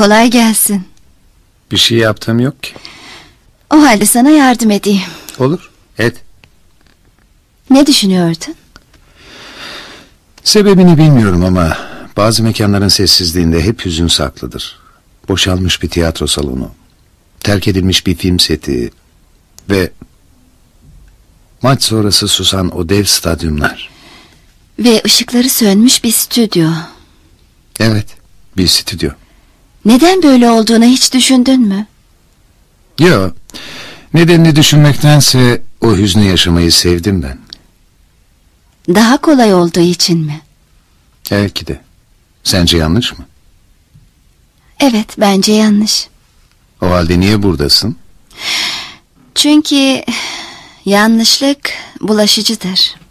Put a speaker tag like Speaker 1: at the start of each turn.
Speaker 1: Kolay gelsin.
Speaker 2: Bir şey yaptığım yok ki.
Speaker 1: O halde sana yardım edeyim.
Speaker 2: Olur, et.
Speaker 1: Ne düşünüyordun?
Speaker 2: Sebebini bilmiyorum ama bazı mekanların sessizliğinde hep hüzün saklıdır. Boşalmış bir tiyatro salonu, terk edilmiş bir film seti ve maç sonrası susan o dev stadyumlar.
Speaker 1: Ve ışıkları sönmüş bir stüdyo.
Speaker 2: Evet, bir stüdyo.
Speaker 1: Neden böyle olduğunu hiç düşündün mü?
Speaker 2: Yok. Nedenini düşünmektense o hüznü yaşamayı sevdim ben.
Speaker 1: Daha kolay olduğu için mi?
Speaker 2: Belki de. Sence yanlış mı?
Speaker 1: Evet, bence yanlış.
Speaker 2: O halde niye buradasın?
Speaker 1: Çünkü yanlışlık bulaşıcıdır.